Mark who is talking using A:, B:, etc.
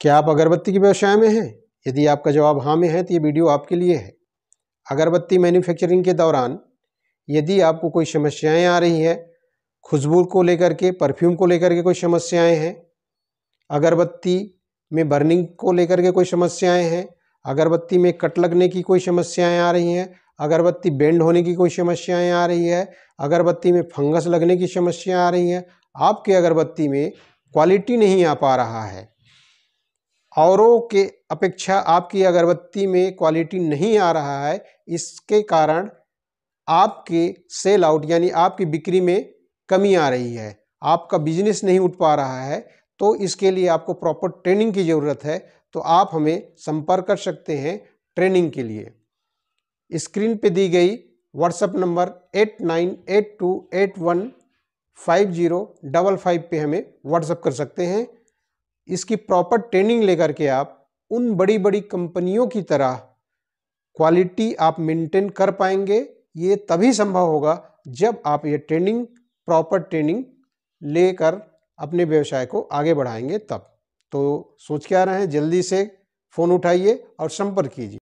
A: क्या आप अगरबत्ती के व्यवसाय में हैं यदि आपका जवाब हाँ में है तो ये वीडियो आपके लिए है अगरबत्ती मैन्युफैक्चरिंग के दौरान यदि आपको कोई समस्याएं आ रही है खुशबू को लेकर के परफ्यूम को लेकर के कोई समस्याएं हैं अगरबत्ती में बर्निंग को लेकर के कोई समस्याएं हैं अगरबत्ती में कट लगने की कोई समस्याएं आ रही हैं अगरबत्ती बेंड होने की कोई समस्याएं आ रही है अगरबत्ती में फंगस लगने की समस्या आ रही है आपके अगरबत्ती में क्वालिटी नहीं आ पा रहा है औरों के अपेक्षा आपकी अगरबत्ती में क्वालिटी नहीं आ रहा है इसके कारण आपके सेल आउट यानी आपकी बिक्री में कमी आ रही है आपका बिजनेस नहीं उठ पा रहा है तो इसके लिए आपको प्रॉपर ट्रेनिंग की ज़रूरत है तो आप हमें संपर्क कर सकते हैं ट्रेनिंग के लिए स्क्रीन पे दी गई WhatsApp number eight nine eight two eight one five zero double five पर हमें व्हाट्सअप कर सकते हैं इसकी प्रॉपर ट्रेनिंग लेकर के आप उन बड़ी बड़ी कंपनियों की तरह क्वालिटी आप मेंटेन कर पाएंगे ये तभी संभव होगा जब आप ये ट्रेनिंग प्रॉपर ट्रेनिंग लेकर अपने व्यवसाय को आगे बढ़ाएंगे तब तो सोच के आ रहे हैं जल्दी से फ़ोन उठाइए और संपर्क कीजिए